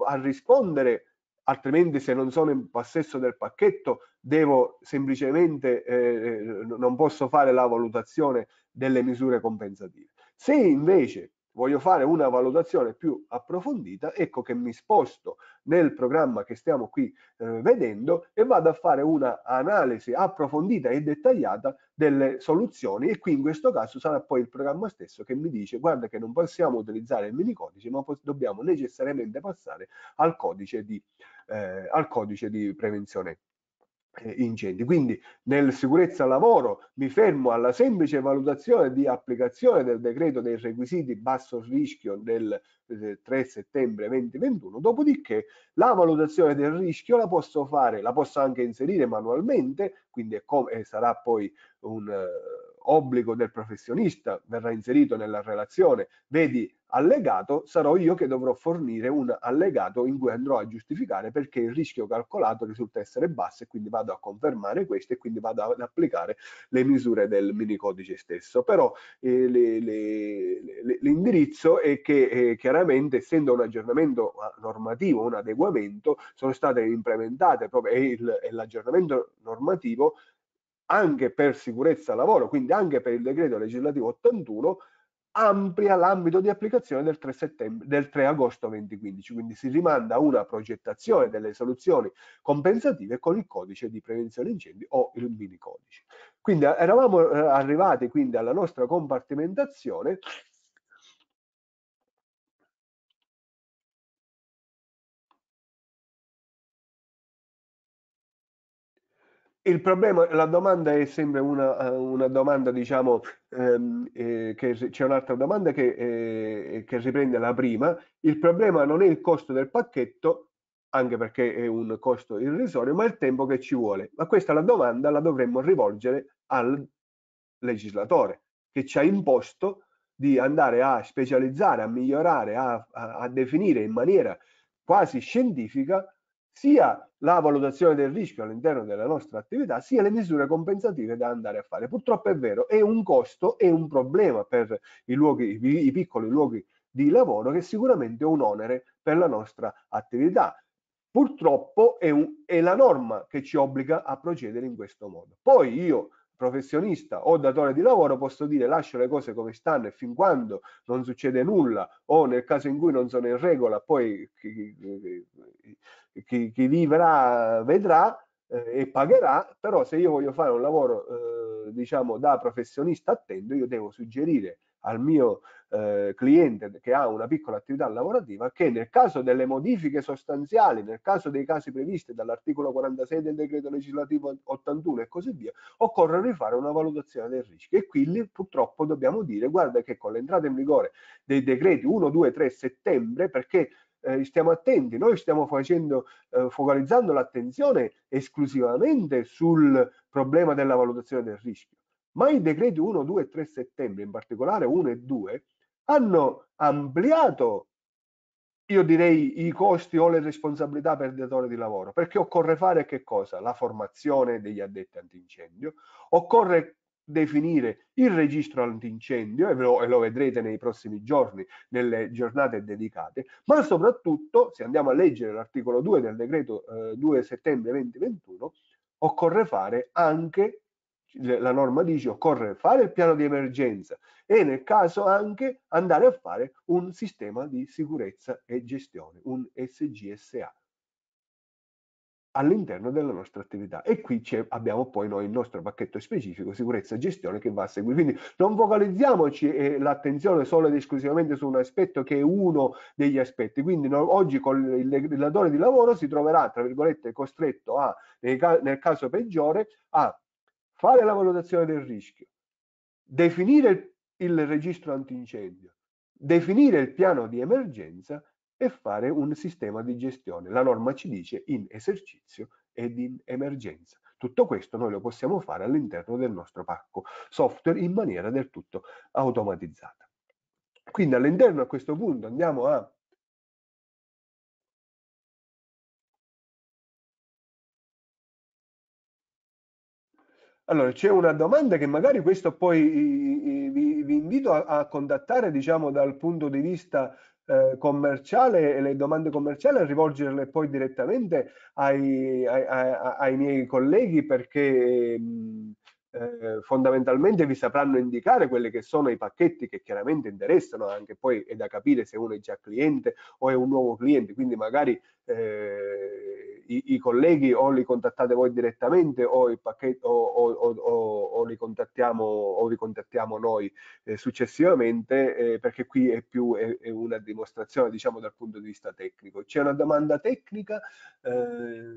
Speaker 1: a rispondere altrimenti se non sono in possesso del pacchetto devo semplicemente, eh, eh non posso fare la valutazione delle misure compensative. Se invece voglio fare una valutazione più approfondita, ecco che mi sposto nel programma che stiamo qui eh, vedendo e vado a fare un'analisi approfondita e dettagliata delle soluzioni e qui in questo caso sarà poi il programma stesso che mi dice guarda che non possiamo utilizzare il minicodice ma dobbiamo necessariamente passare al codice di, eh, al codice di prevenzione eh, incendi. Quindi nel sicurezza lavoro mi fermo alla semplice valutazione di applicazione del decreto dei requisiti basso rischio del 3 eh, settembre 2021, dopodiché la valutazione del rischio la posso fare, la posso anche inserire manualmente, quindi è come, sarà poi un eh, obbligo del professionista, verrà inserito nella relazione, vedi allegato, sarò io che dovrò fornire un allegato in cui andrò a giustificare perché il rischio calcolato risulta essere basso e quindi vado a confermare questo e quindi vado ad applicare le misure del mini codice stesso. Però eh, l'indirizzo è che eh, chiaramente essendo un aggiornamento eh, normativo, un adeguamento, sono state implementate proprio e l'aggiornamento normativo anche per sicurezza lavoro, quindi anche per il decreto legislativo 81, amplia l'ambito di applicazione del 3, settembre, del 3 agosto 2015, quindi si rimanda a una progettazione delle soluzioni compensative con il codice di prevenzione incendi o il mini codice. Quindi eh, eravamo eh, arrivati quindi alla nostra compartimentazione Il problema, la domanda è sempre una, eh, una domanda, diciamo, ehm, eh, che c'è un'altra domanda che, eh, che, riprende la prima. Il problema non è il costo del pacchetto, anche perché è un costo irrisorio, ma il tempo che ci vuole. Ma questa la domanda la dovremmo rivolgere al legislatore che ci ha imposto di andare a specializzare, a migliorare, a, a, a definire in maniera quasi scientifica sia la valutazione del rischio all'interno della nostra attività sia le misure compensative da andare a fare. Purtroppo è vero, è un costo, è un problema per i, luoghi, i piccoli luoghi di lavoro che sicuramente è un onere per la nostra attività. Purtroppo è, un, è la norma che ci obbliga a procedere in questo modo. Poi io professionista o datore di lavoro posso dire lascio le cose come stanno e fin quando non succede nulla o nel caso in cui non sono in regola poi chi, chi, chi, chi vivrà vedrà eh, e pagherà però se io voglio fare un lavoro eh, diciamo da professionista attendo io devo suggerire al mio eh, cliente che ha una piccola attività lavorativa che nel caso delle modifiche sostanziali, nel caso dei casi previsti dall'articolo 46 del decreto legislativo 81 e così via, occorre rifare una valutazione del rischio. E quindi purtroppo dobbiamo dire, guarda che con l'entrata in vigore dei decreti 1, 2, 3 settembre, perché eh, stiamo attenti, noi stiamo facendo, eh, focalizzando l'attenzione esclusivamente sul problema della valutazione del rischio ma i decreti 1, 2 e 3 settembre, in particolare 1 e 2, hanno ampliato, io direi, i costi o le responsabilità per il datore di lavoro, perché occorre fare che cosa? La formazione degli addetti antincendio, occorre definire il registro antincendio e lo, e lo, vedrete nei prossimi giorni, nelle giornate dedicate, ma soprattutto, se andiamo a leggere l'articolo 2 del decreto eh, 2 settembre 2021, occorre fare anche la norma dice occorre fare il piano di emergenza e nel caso anche andare a fare un sistema di sicurezza e gestione, un SGSA all'interno della nostra attività e qui abbiamo poi noi il nostro pacchetto specifico sicurezza e gestione che va a seguire quindi non focalizziamoci eh, l'attenzione solo ed esclusivamente su un aspetto che è uno degli aspetti quindi no, oggi con il regolatore di lavoro si troverà tra virgolette costretto a nel, caso peggiore a fare la valutazione del rischio, definire il, il registro antincendio, definire il piano di emergenza e fare un sistema di gestione. La norma ci dice in esercizio ed in emergenza. Tutto questo noi lo possiamo fare all'interno del nostro pacco software in maniera del tutto automatizzata. Quindi all'interno a questo punto andiamo a Allora, c'è una domanda che magari questo poi vi, vi invito a, a, contattare, diciamo, dal punto di vista eh, commerciale e le domande commerciali a rivolgerle poi direttamente ai, ai, ai, ai miei colleghi perché mh, eh, fondamentalmente vi sapranno indicare quelli che sono i pacchetti che chiaramente interessano, anche poi è da capire se uno è già cliente o è un nuovo cliente, quindi magari... Eh, i, i, colleghi o li contattate voi direttamente o, il pacchetto, o, o, o li, contattiamo, o li contattiamo noi eh, successivamente eh, perché qui è più è, è una dimostrazione diciamo dal punto di vista tecnico. C'è una domanda tecnica, eh,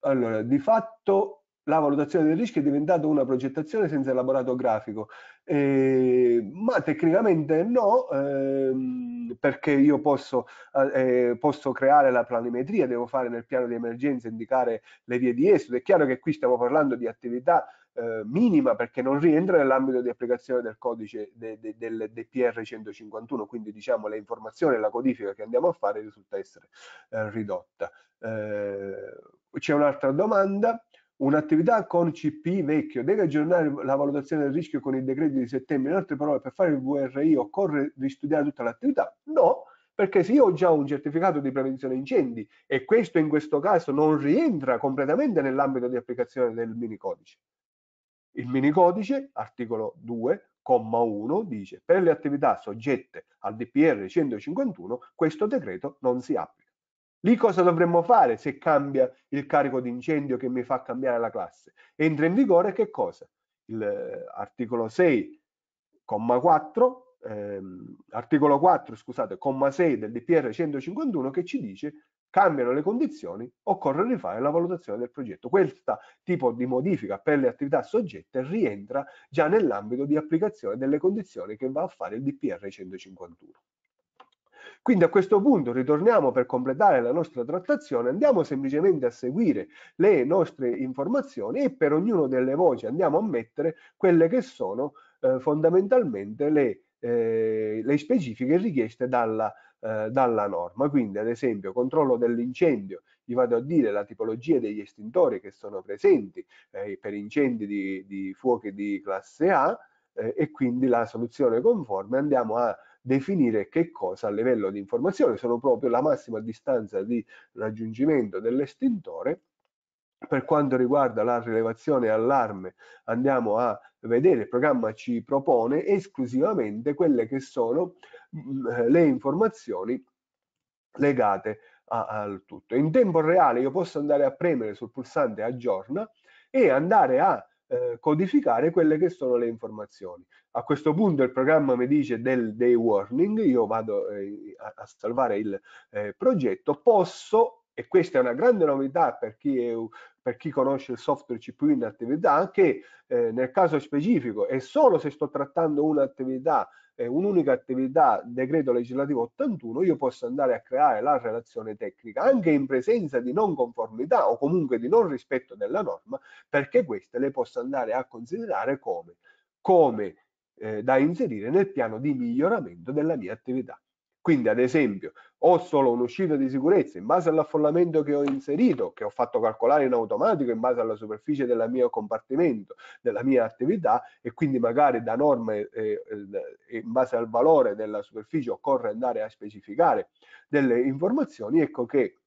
Speaker 1: allora di fatto la valutazione del rischio è diventata una progettazione senza elaborato grafico, eh, ma tecnicamente no, ehm, perché io posso, eh, eh posso, creare la planimetria, devo fare nel piano di emergenza, indicare le vie di esito. È chiaro che qui stiamo parlando di attività eh, minima perché non rientra nell'ambito di applicazione del codice de, de, del DPR 151, quindi diciamo le informazioni e la codifica che andiamo a fare risulta essere eh, ridotta. Eh, c'è un'altra domanda un'attività con CP vecchio deve aggiornare la valutazione del rischio con il decreto di settembre, in altre parole per fare il VRI occorre ristudiare tutta l'attività? No, perché se io ho già un certificato di prevenzione incendi e questo in questo caso non rientra completamente nell'ambito di applicazione del mini codice. Il mini codice, articolo 2, comma 1, dice per le attività soggette al DPR 151 questo decreto non si applica. Lì cosa dovremmo fare se cambia il carico d'incendio che mi fa cambiare la classe? Entra in vigore che cosa? L'articolo eh, 6, comma 4, ehm, articolo 4, scusate, comma 6 del DPR 151 che ci dice cambiano le condizioni, occorre rifare la valutazione del progetto. Questo tipo di modifica per le attività soggette rientra già nell'ambito di applicazione delle condizioni che va a fare il DPR 151. Quindi a questo punto ritorniamo per completare la nostra trattazione, andiamo semplicemente a seguire le nostre informazioni e per ognuna delle voci andiamo a mettere quelle che sono eh, fondamentalmente le, eh, le, specifiche richieste dalla, eh, dalla norma. Quindi ad esempio controllo dell'incendio, gli vado a dire la tipologia degli estintori che sono presenti eh, per incendi di, di fuochi di classe A, eh, e quindi la soluzione conforme andiamo a definire che cosa a livello di informazione, sono proprio la massima distanza di raggiungimento dell'estintore per quanto riguarda la rilevazione allarme andiamo a vedere, il programma ci propone esclusivamente quelle che sono mm, eh, le informazioni legate al tutto. In tempo reale io posso andare a premere sul pulsante aggiorna e andare a eh, codificare quelle che sono le informazioni. A questo punto il programma mi dice del day warning, io vado eh, a, salvare il eh, progetto, posso, e questa è una grande novità per chi, è, per chi conosce il software CPU in attività, che eh, nel caso specifico, e solo se sto trattando un'attività eh, un'unica attività decreto legislativo 81 io posso andare a creare la relazione tecnica anche in presenza di non conformità o comunque di non rispetto della norma perché queste le posso andare a considerare come, come eh, da inserire nel piano di miglioramento della mia attività. Quindi, ad esempio, ho solo un'uscita di sicurezza in base all'affollamento che ho inserito, che ho fatto calcolare in automatico in base alla superficie del mio compartimento, della mia attività e quindi magari da norma eh, eh, in base al valore della superficie occorre andare a specificare delle informazioni, ecco che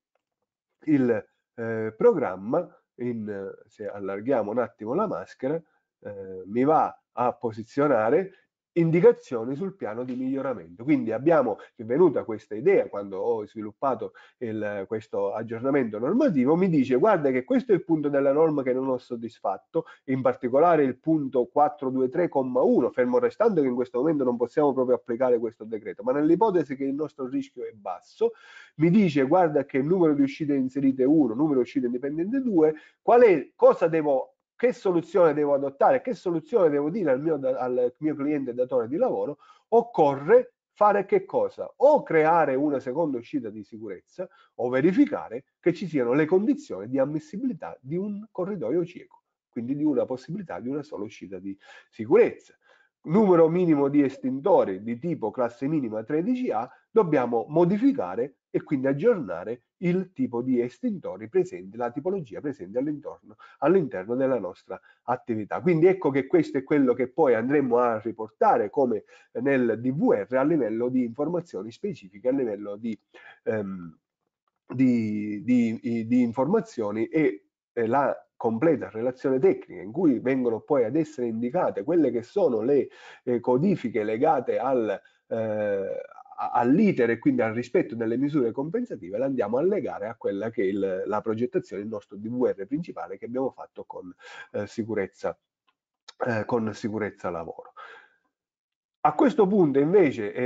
Speaker 1: il eh, programma, in, se allarghiamo un attimo la maschera, eh, mi va a posizionare indicazioni sul piano di miglioramento. Quindi abbiamo, è venuta questa idea quando ho sviluppato il, questo aggiornamento normativo, mi dice guarda che questo è il punto della norma che non ho soddisfatto, in particolare il punto 423,1, fermo restando che in questo momento non possiamo proprio applicare questo decreto, ma nell'ipotesi che il nostro rischio è basso, mi dice guarda che il numero di uscite inserite 1, numero di uscite indipendente 2, qual è, cosa devo che soluzione devo adottare, che soluzione devo dire al mio, al mio cliente datore di lavoro, occorre fare che cosa? O creare una seconda uscita di sicurezza o verificare che ci siano le condizioni di ammissibilità di un corridoio cieco, quindi di una possibilità di una sola uscita di sicurezza numero minimo di estintori di tipo classe minima 13A, dobbiamo modificare e quindi aggiornare il tipo di estintori presenti, la tipologia presente all'interno, all'interno della nostra attività. Quindi ecco che questo è quello che poi andremo a riportare come nel DVR a livello di informazioni specifiche, a livello di, ehm, di, di, di informazioni e la completa relazione tecnica in cui vengono poi ad essere indicate quelle che sono le eh, codifiche legate al, eh, all'iter e quindi al rispetto delle misure compensative, la andiamo a legare a quella che è il, la progettazione, il nostro DVR principale che abbiamo fatto con, eh, sicurezza, eh, con sicurezza lavoro. A questo punto invece eh,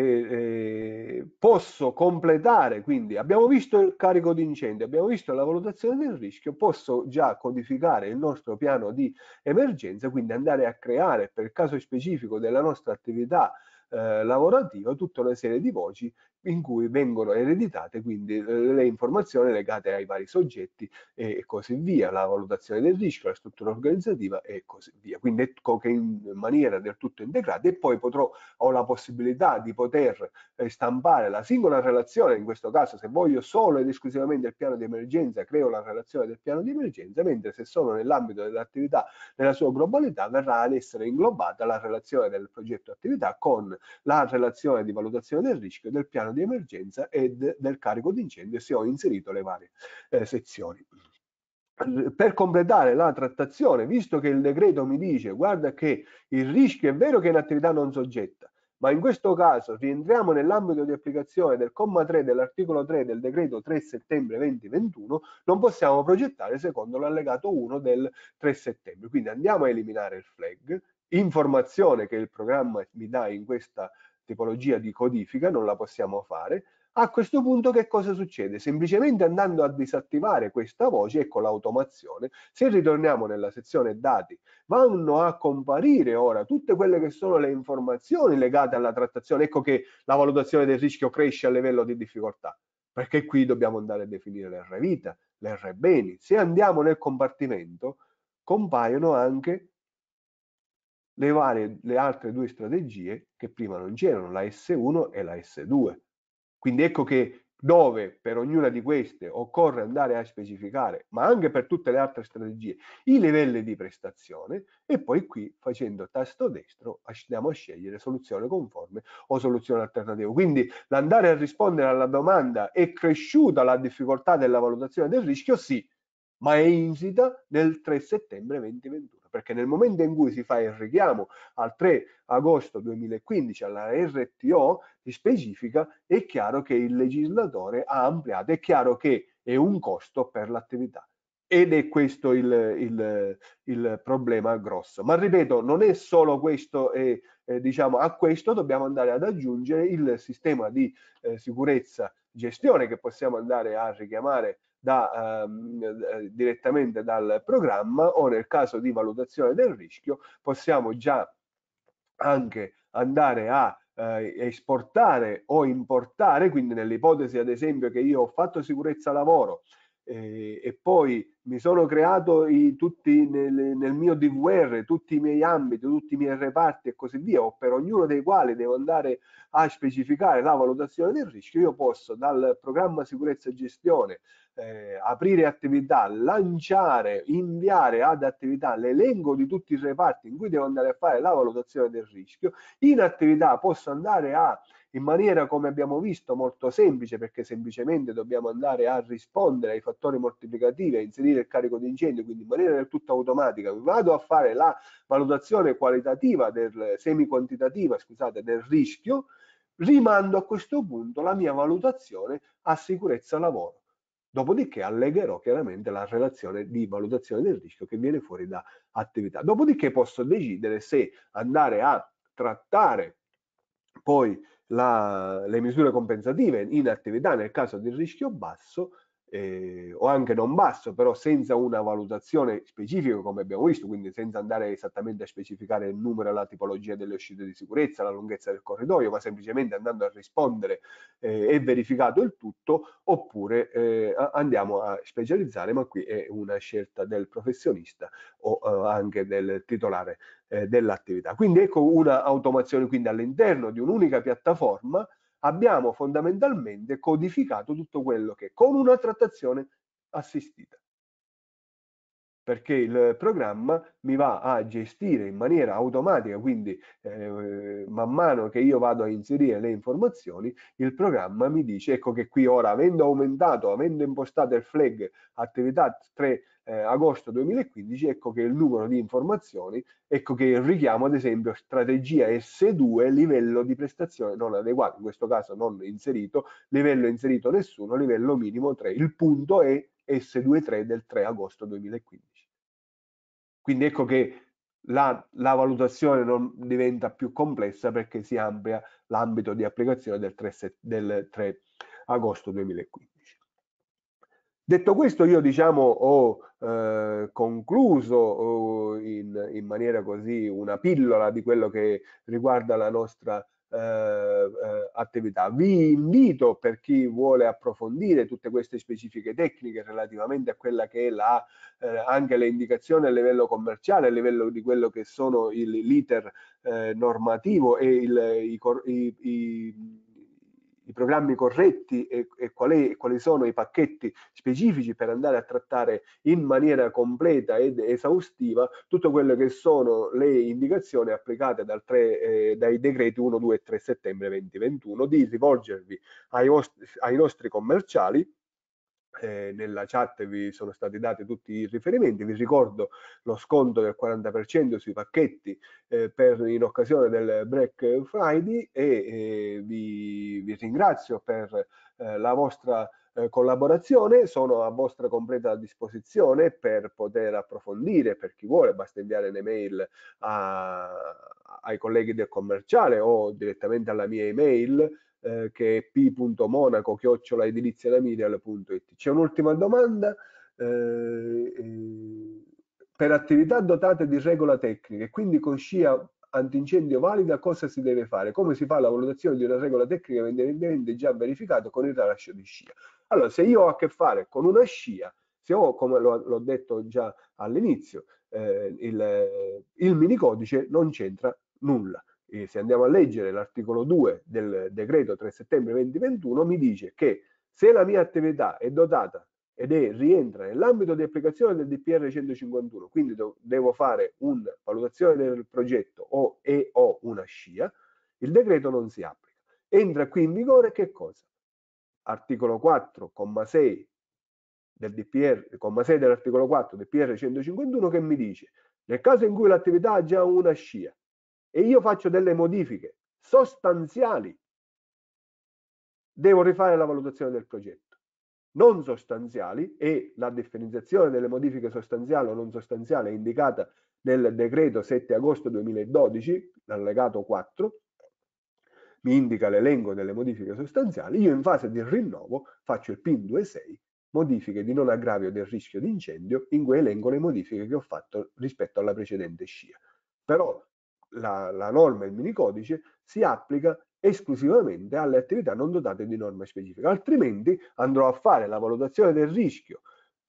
Speaker 1: eh, posso completare, quindi abbiamo visto il carico di incendio, abbiamo visto la valutazione del rischio, posso già codificare il nostro piano di emergenza, quindi andare a creare per caso specifico della nostra attività eh, lavorativa tutta una serie di voci in cui vengono ereditate quindi eh, le informazioni legate ai vari soggetti e così via, la valutazione del rischio, la struttura organizzativa e così via. Quindi ecco che in maniera del tutto integrata e poi potrò, ho la possibilità di poter eh, stampare la singola relazione, in questo caso se voglio solo ed esclusivamente il piano di emergenza creo la relazione del piano di emergenza, mentre se sono nell'ambito dell'attività nella sua globalità verrà ad essere inglobata la relazione del progetto attività con la relazione di valutazione del rischio del piano di emergenza e del carico d'incendio se ho inserito le varie eh, sezioni per completare la trattazione, visto che il decreto mi dice guarda che il rischio è vero che è un'attività non soggetta, ma in questo caso rientriamo nell'ambito di applicazione del comma 3 dell'articolo 3 del decreto 3 settembre 2021, non possiamo progettare secondo l'allegato 1 del 3 settembre. Quindi andiamo a eliminare il flag, informazione che il programma mi dà in questa tipologia di codifica, non la possiamo fare, a questo punto che cosa succede? Semplicemente andando a disattivare questa voce, ecco l'automazione, se ritorniamo nella sezione dati, vanno a comparire ora tutte quelle che sono le informazioni legate alla trattazione, ecco che la valutazione del rischio cresce a livello di difficoltà, perché qui dobbiamo andare a definire l'R vita, l'R beni, se andiamo nel compartimento compaiono anche le, varie, le altre due strategie che prima non c'erano, la S1 e la S2. Quindi ecco che dove per ognuna di queste occorre andare a specificare, ma anche per tutte le altre strategie, i livelli di prestazione e poi qui facendo tasto destro andiamo a scegliere soluzione conforme o soluzione alternativa. Quindi l'andare a rispondere alla domanda è cresciuta la difficoltà della valutazione del rischio? Sì, ma è insita nel 3 settembre 2021 perché nel momento in cui si fa il richiamo al 3 agosto 2015 alla RTO di specifica, è chiaro che il legislatore ha ampliato, è chiaro che è un costo per l'attività. Ed è questo il, il, il, problema grosso. Ma ripeto, non è solo questo, e, eh, diciamo, a questo dobbiamo andare ad aggiungere il sistema di eh, sicurezza gestione che possiamo andare a richiamare da, ehm, eh, eh, direttamente dal programma o nel caso di valutazione del rischio possiamo già anche andare a eh, esportare o importare, quindi nell'ipotesi ad esempio che io ho fatto sicurezza lavoro eh, e poi mi sono creato i, tutti nel, nel, mio DVR tutti i miei ambiti, tutti i miei reparti e così via, o per ognuno dei quali devo andare a specificare la valutazione del rischio, io posso dal programma sicurezza e gestione eh, aprire attività, lanciare, inviare ad attività l'elenco di tutti i reparti in cui devo andare a fare la valutazione del rischio, in attività posso andare a in maniera come abbiamo visto molto semplice perché semplicemente dobbiamo andare a rispondere ai fattori moltiplicativi, a inserire il carico di incendio, quindi in maniera del tutto automatica vado a fare la valutazione qualitativa, del, semi-quantitativa scusate, del rischio, rimando a questo punto la mia valutazione a sicurezza lavoro. Dopodiché allegherò chiaramente la relazione di valutazione del rischio che viene fuori da attività. Dopodiché posso decidere se andare a trattare poi la, le misure compensative in attività nel caso di rischio basso eh, o anche non basso, però senza una valutazione specifica come abbiamo visto, quindi senza andare esattamente a specificare il numero e la tipologia delle uscite di sicurezza, la lunghezza del corridoio, ma semplicemente andando a rispondere eh, e verificato il tutto, oppure eh, andiamo a specializzare, ma qui è una scelta del professionista o eh, anche del titolare eh, dell'attività. Quindi ecco una automazione quindi all'interno di un'unica piattaforma abbiamo fondamentalmente codificato tutto quello che con una trattazione assistita perché il programma mi va a gestire in maniera automatica, quindi eh, man mano che io vado a inserire le informazioni, il programma mi dice ecco che qui ora avendo aumentato, avendo impostato il flag attività 3 eh, agosto 2015, ecco che il numero di informazioni, ecco che il richiamo ad esempio strategia S2 livello di prestazione non adeguato, in questo caso non inserito, livello inserito nessuno, livello minimo 3, il punto è S23 del 3 agosto 2015. Quindi ecco che la, la, valutazione non diventa più complessa perché si amplia l'ambito di applicazione del 3, del 3 agosto 2015. Detto questo, io diciamo ho eh, concluso oh, in, in, maniera così una pillola di quello che riguarda la nostra eh, eh, attività. Vi invito per chi vuole approfondire tutte queste specifiche tecniche relativamente a quella che è la, eh, anche le indicazioni a livello commerciale, a livello di quello che sono l'iter normativo e il, i, i, i i programmi corretti e, e, quali, e, quali sono i pacchetti specifici per andare a trattare in maniera completa ed esaustiva tutte quello che sono le indicazioni applicate dal 3, eh, dai decreti 1, 2 e 3 settembre 2021 di rivolgervi ai, vostri, ai nostri commerciali eh, nella chat vi sono stati dati tutti i riferimenti, vi ricordo lo sconto del 40% sui pacchetti eh, per, in occasione del Break Friday e eh, vi, vi, ringrazio per eh, la vostra eh, collaborazione, sono a vostra completa disposizione per poter approfondire, per chi vuole, basta inviare un'email ai colleghi del commerciale o direttamente alla mia email eh, che è p.monaco chiocciolaedilizianamirial.it. C'è un'ultima domanda. Eh, eh, per attività dotate di regola tecnica e quindi con scia antincendio valida cosa si deve fare? Come si fa la valutazione di una regola tecnica evidentemente già verificata con il rilascio di scia? Allora, se io ho a che fare con una scia, se ho, come l'ho detto già all'inizio, eh, il, il minicodice non c'entra nulla eh, se andiamo a leggere l'articolo 2 del decreto 3 settembre 2021, mi dice che se la mia attività è dotata ed è, rientra nell'ambito di applicazione del DPR 151, quindi do, devo fare una valutazione del progetto o, e o una scia, il decreto non si applica. Entra qui in vigore che cosa? Articolo 4,6 del DPR, comma 6 dell'articolo 4 DPR 151 che mi dice nel caso in cui l'attività ha già una scia e io faccio delle modifiche sostanziali, devo rifare la valutazione del progetto. Non sostanziali e la differenziazione delle modifiche sostanziali o non sostanziali è indicata nel decreto 7 agosto 2012, allegato 4, mi indica l'elenco delle modifiche sostanziali, io in fase di rinnovo faccio il PIN 26, modifiche di non aggravio del rischio di incendio, in cui elenco le modifiche che ho fatto rispetto alla precedente scia. Però la, la norma, il minicodice, si applica esclusivamente alle attività non dotate di norma specifica, altrimenti andrò a fare la valutazione del rischio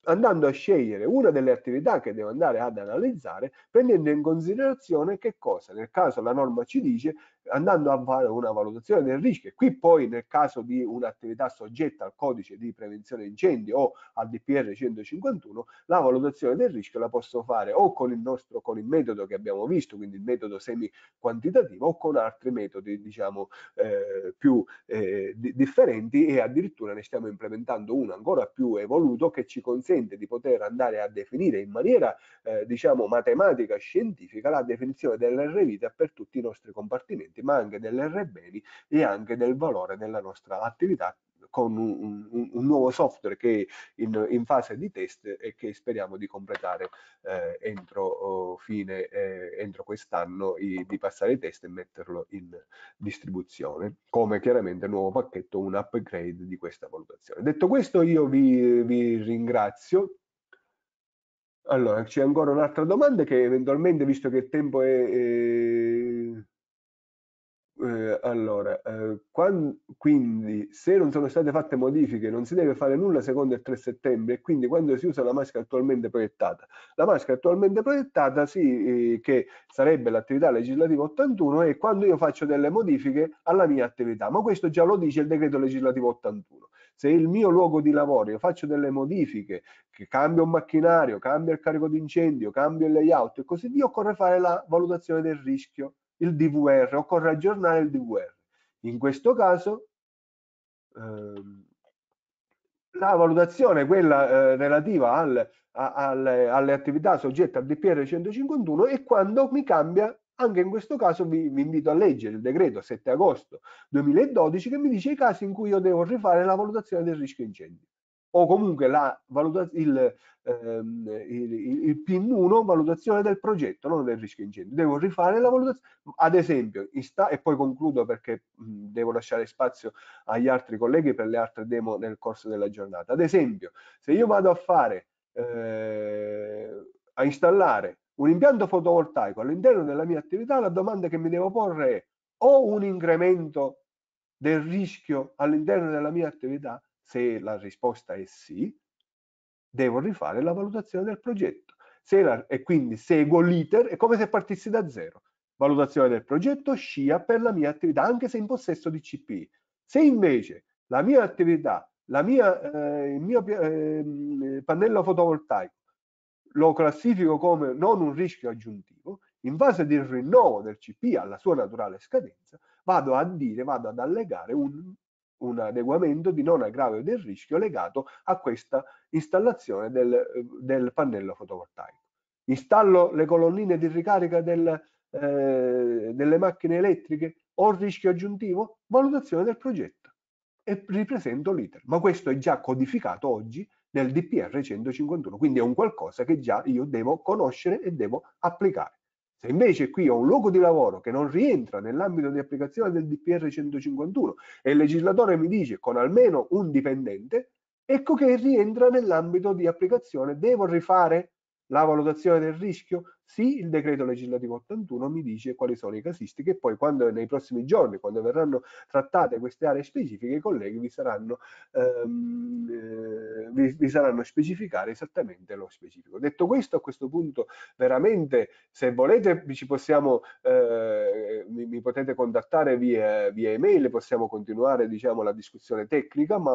Speaker 1: andando a scegliere una delle attività che devo andare ad analizzare, prendendo in considerazione che cosa, nel caso la norma ci dice, andando a fare una valutazione del rischio. E qui poi nel caso di un'attività soggetta al codice di prevenzione incendi o al DPR 151, la valutazione del rischio la posso fare o con il nostro, con il metodo che abbiamo visto, quindi il metodo semi-quantitativo, o con altri metodi diciamo eh, più eh, di differenti e addirittura ne stiamo implementando uno ancora più evoluto che ci consente di poter andare a definire in maniera eh, diciamo matematica scientifica la definizione dell'R per tutti i nostri compartimenti clienti, ma anche dell'RBD e anche del valore della nostra attività con un, un, un nuovo software che è in, in, fase di test e che speriamo di completare eh, entro oh, fine, eh, entro quest'anno, di passare i test e metterlo in distribuzione, come chiaramente nuovo pacchetto, un upgrade di questa valutazione. Detto questo io vi, vi ringrazio. Allora, c'è ancora un'altra domanda che eventualmente, visto che il tempo è, è eh, eh, allora, eh, quando, quindi se non sono state fatte modifiche non si deve fare nulla secondo il 3 settembre e quindi quando si usa la maschera attualmente proiettata. La maschera attualmente proiettata sì, eh, che sarebbe l'attività legislativa 81 e quando io faccio delle modifiche alla mia attività, ma questo già lo dice il decreto legislativo 81 se il mio luogo di lavoro io faccio delle modifiche, che cambio un macchinario, cambio il carico d'incendio, cambio il layout e così via, occorre fare la valutazione del rischio il DVR, occorre aggiornare il DVR. In questo caso ehm, la valutazione, quella eh, relativa al, a, alle, alle, attività soggette al DPR 151 e quando mi cambia, anche in questo caso vi, vi, invito a leggere il decreto 7 agosto 2012 che mi dice i casi in cui io devo rifare la valutazione del rischio incendio o comunque la, il, ehm, il, il PIM1 valutazione del progetto, non del rischio incendio. Devo rifare la valutazione, ad esempio, sta, e poi concludo perché mh, devo lasciare spazio agli altri colleghi per le altre demo nel corso della giornata. Ad esempio, se io vado a fare, eh, a installare un impianto fotovoltaico all'interno della mia attività, la domanda che mi devo porre è ho un incremento del rischio all'interno della mia attività? Se la risposta è sì, devo rifare la valutazione del progetto. La, e quindi seguo l'iter, è come se partissi da zero. Valutazione del progetto, scia per la mia attività, anche se in possesso di CPI. Se invece la mia attività, la mia, eh, il mio eh, pannello fotovoltaico lo classifico come non un rischio aggiuntivo, in base al rinnovo del CPI alla sua naturale scadenza, vado a dire, vado ad allegare un un adeguamento di non aggravio del rischio legato a questa installazione del, eh, del pannello fotovoltaico. Installo le colonnine di ricarica del, eh, delle macchine elettriche? Ho rischio aggiuntivo? Valutazione del progetto e ripresento l'iter. Ma questo è già codificato oggi nel DPR 151, quindi è un qualcosa che già io devo conoscere e devo applicare. Se invece qui ho un luogo di lavoro che non rientra nell'ambito di applicazione del DPR 151 e il legislatore mi dice con almeno un dipendente, ecco che rientra nell'ambito di applicazione, devo rifare la valutazione del rischio, sì, il decreto legislativo 81 mi dice quali sono i casistiche e poi quando, nei prossimi giorni, quando verranno trattate queste aree specifiche, i colleghi vi saranno, ehm, eh, vi, vi saranno specificare esattamente lo specifico. Detto questo, a questo punto veramente, se volete, ci possiamo, eh, mi, mi, potete contattare via, via email, possiamo continuare diciamo, la discussione tecnica, ma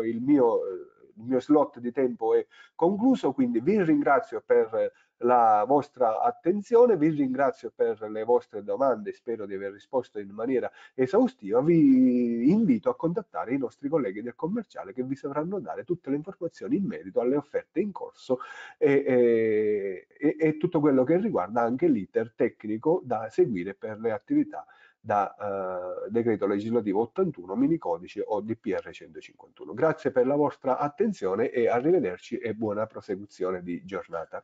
Speaker 1: eh, il mio eh, il mio slot di tempo è concluso, quindi vi ringrazio per la vostra attenzione, vi ringrazio per le vostre domande, spero di aver risposto in maniera esaustiva, vi invito a contattare i nostri colleghi del commerciale che vi sapranno dare tutte le informazioni in merito alle offerte in corso e, e, e tutto quello che riguarda anche l'iter tecnico da seguire per le attività da eh, decreto legislativo 81, minicodice o DPR 151. Grazie per la vostra attenzione e arrivederci e buona prosecuzione di giornata.